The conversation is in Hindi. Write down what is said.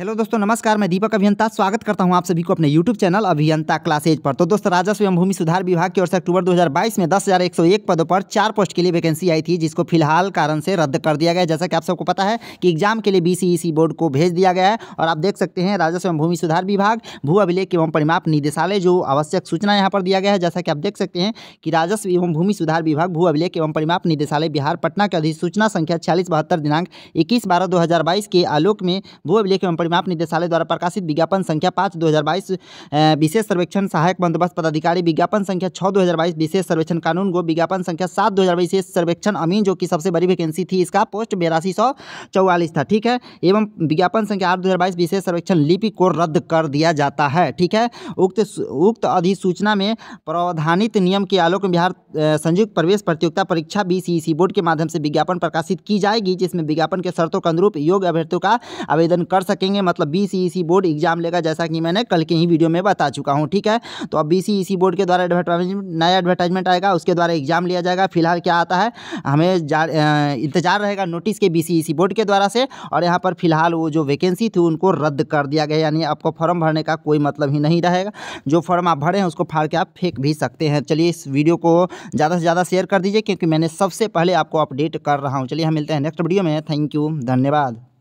हेलो दोस्तों नमस्कार मैं दीपक अभियंता स्वागत करता हूं आप सभी को अपने YouTube channel Abhiyanta class edge पर तो दोस्तों राजस्व एवं भूमि सुधार विभाग की ओर से अक्टूबर 2022 में 10,101 पदों पर चार पोस्ट के लिए वैकेंसी आई थी जिसको फिलहाल कारण से रद्द कर दिया गया जैसा कि आप सबको पता है कि एग्जाम के लिए बी e बोर्ड को भेज दिया गया है और आप देख सकते हैं राजस्व एवं भूमि सुधार विभाग भू अभिलेख एवं परिमाप निदेशालय जो आवश्यक सूचना यहाँ पर दिया गया है जैसा कि आप देख सकते हैं कि राजस्व एवं भूमि सुधार विभाग भू अभिलेख एवं परिमाप निदेशालय बिहार पटना की अधिसूचना संख्या छियालीस बहत्तर दिनांक इक्कीस बारह दो के आलोक में भू अभिलेख एवं परिमाप निदेशालय द्वारा प्रकाशित विज्ञापन संख्या पाँच दो विशेष सर्वेक्षण सहायक बंदोबस्त पदाधिकारी विज्ञापन संख्या छः दो विशेष सर्वेक्षण कानून गो विज्ञापन संख्या सात दो विशेष सर्वेक्षण अमीन जो कि सबसे बड़ी वैकेंसी थी इसका पोस्ट बेरासी था ठीक है एवं विज्ञापन संख्या आठ दो विशेष सर्वेक्षण लिपि को रद्द कर दिया जाता है ठीक है उक्त उक्त अधिसूचना में प्रावधानित नियम के आलोक में बिहार संयुक्त प्रवेश प्रतियोगिता परीक्षा बीसीईसी बोर्ड के माध्यम से विज्ञापन प्रकाशित की जाएगी जिसमें विज्ञापन के शर्तों के अनुरूप योग अभ्यर्थियों का आवेदन कर सकेंगे देंगे मतलब बी बोर्ड एग्जाम लेगा जैसा कि मैंने कल के ही वीडियो में बता चुका हूँ ठीक है तो अब बी बोर्ड e के द्वारा नया एडवर्टाइजमेंट आएगा उसके द्वारा एग्जाम लिया जाएगा फिलहाल क्या आता है हमें इंतजार रहेगा नोटिस के बी बोर्ड e के द्वारा से और यहाँ पर फिलहाल वो जो वैकेंसी थी उनको रद्द कर दिया गया यानी आपको फॉर्म भरने का कोई मतलब ही नहीं रहेगा जो फॉर्म आप भरे हैं उसको फाड़ के आप फेंक भी सकते हैं चलिए इस वीडियो को ज़्यादा से ज़्यादा शेयर कर दीजिए क्योंकि मैंने सबसे पहले आपको अपडेट कर रहा हूँ चलिए हम मिलते हैं नेक्स्ट वीडियो में थैंक यू धन्यवाद